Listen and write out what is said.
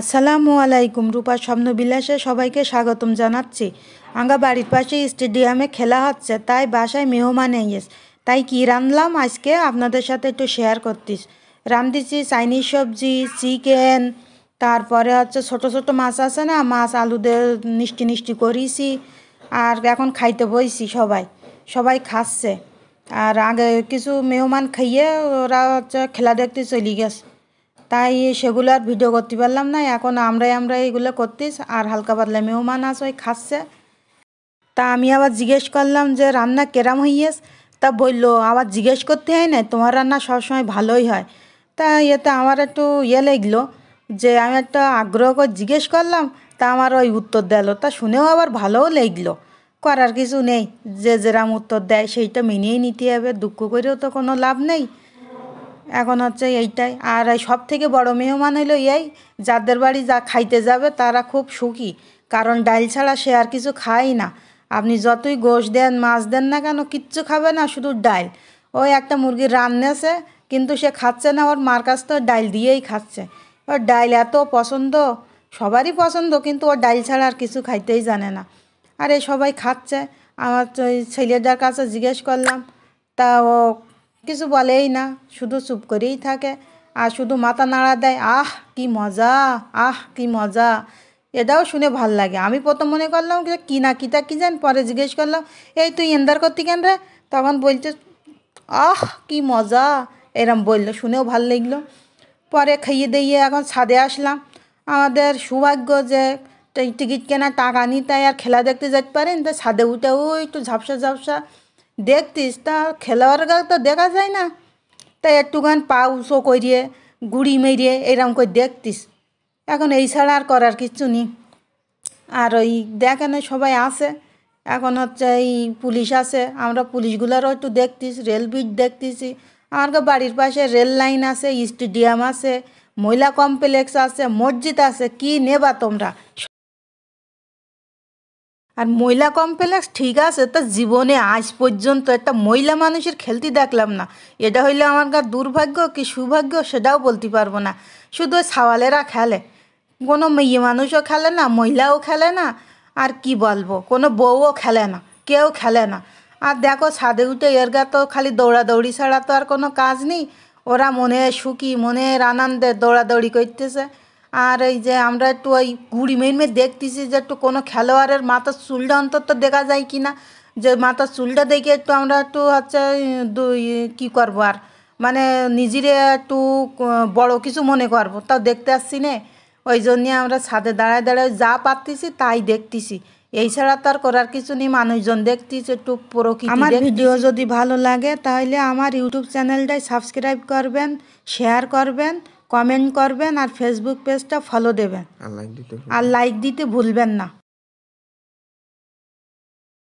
আসসালামু আলাইকুম রূপা স্বপ্নবিলাসে সবাইকে স্বাগতম জানাচ্ছি আঙ্গা বাড়ির পাশে স্টেডিয়ামে খেলা হচ্ছে তাই বাসায় মেহমান এস তাই কি রাঁধলাম আজকে আপনাদের সাথে একটু শেয়ার করতিস দিচ্ছি চাইনিজ সবজি চিকেন তারপরে হচ্ছে ছোট ছোট মাছ আছে না মাছ দিয়ে মিষ্টি মিষ্টি করিছি আর এখন খাইতে বইছি সবাই সবাই খাচ্ছে আর আগে কিছু মেহমান খাইয়ে ওরা হচ্ছে খেলা দেখতে চলে গেছে তাই সেগুলো আর ভিডিও করতে পারলাম না এখন আমরাই আমরা এইগুলো করতিস আর হালকা পাতলা মেহমান আস ওই খাচ্ছে তা আমি আবার জিজ্ঞেস করলাম যে রান্না কেরাম হইয়েস তা বললো আবার জিজ্ঞেস করতে হয় না তোমার রান্না সবসময় ভালোই হয় তা এতে আমার একটু ইয়ে লাগলো যে আমি একটা আগ্রহ করে জিজ্ঞেস করলাম তা আমার ওই উত্তর দিল তা শুনেও আবার ভালোও লাগলো করার কিছু নেই যে যেরাম উত্তর দেয় সেইটা মেনেই নিতে হবে দুঃখ করেও তো কোনো লাভ নেই এখন হচ্ছে এইটাই আর সব থেকে বড় মেহমান হলো এই যাদের বাড়ি যা খাইতে যাবে তারা খুব সুখী কারণ ডাইল ছাড়া সে আর কিছু খায় না আপনি যতই গোশ দেন মাছ দেন না কেন কিচ্ছু খাবে না শুধু ডাইল ওই একটা মুরগির রান্নেছে কিন্তু সে খাচ্ছে না ওর মার কাছ তো ডাইল দিয়েই খাচ্ছে ওর ডাইল এত পছন্দ সবারই পছন্দ কিন্তু ওর ডাইল ছাড়া আর কিছু খাইতেই জানে না আর এই সবাই খাচ্ছে আমার ছেলেটার কাছে জিজ্ঞেস করলাম তা ও কিছু বলেই না শুধু চুপ করেই থাকে আর শুধু মাথা নাড়া দেয় আহ কি মজা আহ কি মজা এটাও শুনে ভাল লাগে আমি প্রথম মনে করলাম যে কি না তা কি জান পরে জিজ্ঞেস করলাম এই তুই এন্দার করতি কেন রে তখন বলছে আহ কি মজা এরম বললো শুনেও ভাল লাগলো পরে খাইয়ে দিয়ে এখন ছাদে আসলাম আমাদের সৌভাগ্য যে টিকিট কেনা টাকা নিতে আর খেলা দেখতে যেতে পারেন তো ছাদে উঠেও একটু ঝাপসা ঝাপসা দেখতিস তা খেলোয়াড় তো দেখা যায় না তা একটুখান পা উঁচো করিয়ে গুড়ি মেরিয়ে এরম করে দেখতিস এখন এই ছাড়া আর করার কিচ্ছু নেই আর ওই দেখেন সবাই আছে এখন হচ্ছে এই পুলিশ আছে আমরা পুলিশগুলোরও একটু দেখতিস রেল ব্রিজ দেখতিছি আমার বাড়ির পাশে রেল লাইন আছে স্টেডিয়াম আছে মহিলা কমপ্লেক্স আছে মসজিদ আছে কি নেবা তোমরা আর মহিলা কমপ্লেক্স ঠিক আছে তা জীবনে আজ পর্যন্ত একটা মহিলা মানুষের খেলতে দেখলাম না এটা হইলে আমার গা দুর্ভাগ্য কি সৌভাগ্য সেটাও বলতে পারবো না শুধু সাওয়ালেরা খেলে কোনো মেয়ে মানুষও খেলে না মহিলাও খেলে না আর কি বলবো কোনো বউও খেলে না কেউ খেলে না আর দেখো ছাদে উঠে এর গা তো খালি দৌড়াদৌড়ি ছাড়া তো আর কোনো কাজ নেই ওরা মনে সুখী মনের আনন্দে দৌড়াদৌড়ি করতেছে আর এই যে আমরা একটু ওই ঘুড়ি মেরমে দেখতেছি যে একটু কোনো খেলোয়াড়ের মাথার চুলটা অন্তত দেখা যায় কি না যে মাথার চুলটা দেখে একটু আমরা একটু হচ্ছে কী করবো আর মানে নিজেরে একটু বড় কিছু মনে করবো তাও দেখতে আসছি না ওই জন্যে আমরা ছাদে দাঁড়ায় দাঁড়ায় যা পারতেছি তাই দেখতেছি এই ছাড়া তার করার কিছু নেই মানুষজন দেখতেছি একটু প্রকৃতি আমার ভিডিও যদি ভালো লাগে তাহলে আমার ইউটিউব চ্যানেলটাই সাবস্ক্রাইব করবেন শেয়ার করবেন কমেন্ট করবেন আর ফেসবুক পেজটা ফলো দেবেন আর লাইক দিতে ভুলবেন না